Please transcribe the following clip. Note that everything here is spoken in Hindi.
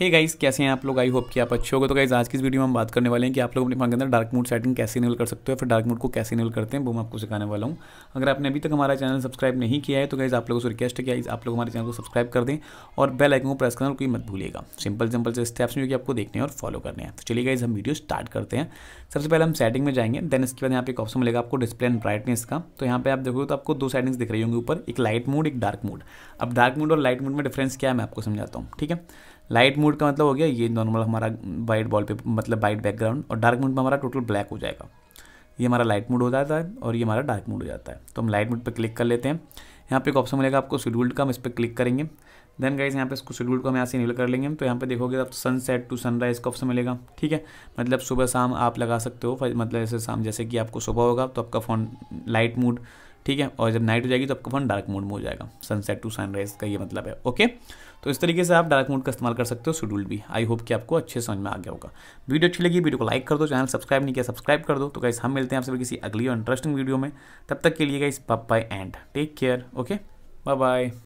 हे गाइस कैसे हैं आप लोग आई होप कि आप अच्छे होगे तो गाइस आज की इस वीडियो में हम बात करने वाले हैं कि आप लोग अपने फोन के अंदर डार्क मोड सेटिंग कैसे इनेबल कर सकते हो फिर डार्क मोड को कैसे इनेबल करते हैं वो मैं आपको सिखाने वाला हूँ अगर आपने अभी तक हमारा चैनल सब्सक्राइब नहीं किया है तो गाइज़ आप लोगों से रिक्वेस्ट है कि आप लोग हमारे चैनल को सब्सक्राइब कर दें और बेल आइकन को प्रेस करना कोई मत भूलिएगा सिंपल सिंपल से स्टेप्स जो कि आपको देखने और फॉलो करने हैं तो चलिए गाइज हम वीडियो स्टार्ट करते हैं सबसे पहले हम सेटिंग में जाएंगे देन इसके बाद यहाँ पे एक ऑप्शन मिलेगा आपको डिस्प्ले एंड ब्राइटनेस का तो यहाँ पे आप देखोगे तो आपको दो सेटिंग्स दिख रही होंगी ऊपर एक लाइट मोड एक डार्क मोड अब डार्क मोड और लाइट मोड में डिफरेंस क्या है मैं आपको समझाता हूँ ठीक है लाइट मूड का मतलब हो गया ये नॉर्मल हमारा वाइट बॉल मतलब वाइट बैकग्राउंड और डार्क मूड में हमारा टोटल ब्लैक हो जाएगा ये हमारा लाइट मूड हो जाता है और ये हमारा डार्क मूड हो जाता है तो हम लाइट मूड पर क्लिक कर लेते हैं यहाँ पे एक ऑप्शन मिलेगा आपको शेड्यूल्ड का हम इस पर क्लिक करेंगे देन गाइज यहाँ पे इसको शेड्यूल को हम यहाँ से निकल कर लेंगे तो यहाँ पे देखोगे आप सनसेट टू सनराइज़ का ऑप्शन मिलेगा ठीक है मतलब सुबह शाम आप लगा सकते हो मतलब ऐसे शाम जैसे कि आपको सुबह होगा तो आपका फ़ोन लाइट मूड ठीक है और जब नाइट हो जाएगी तो आपका फ़ोन डार्क मोड में हो जाएगा सनसेट टू सनराइज का ये मतलब है ओके तो इस तरीके से आप डार्क मोड का इस्तेमाल कर सकते हो शेड्यूल भी आई होप कि आपको अच्छे समझ में आ गया होगा वीडियो अच्छी लगी वीडियो को लाइक कर दो चैनल सब्सक्राइब नहीं किया सब्सक्राइब कर दो तो कैसे हम मिलते हैं आपसे किसी अगली और इंटरेस्टिंग वीडियो में तब तक के लिए guys bye and take care okay bye bye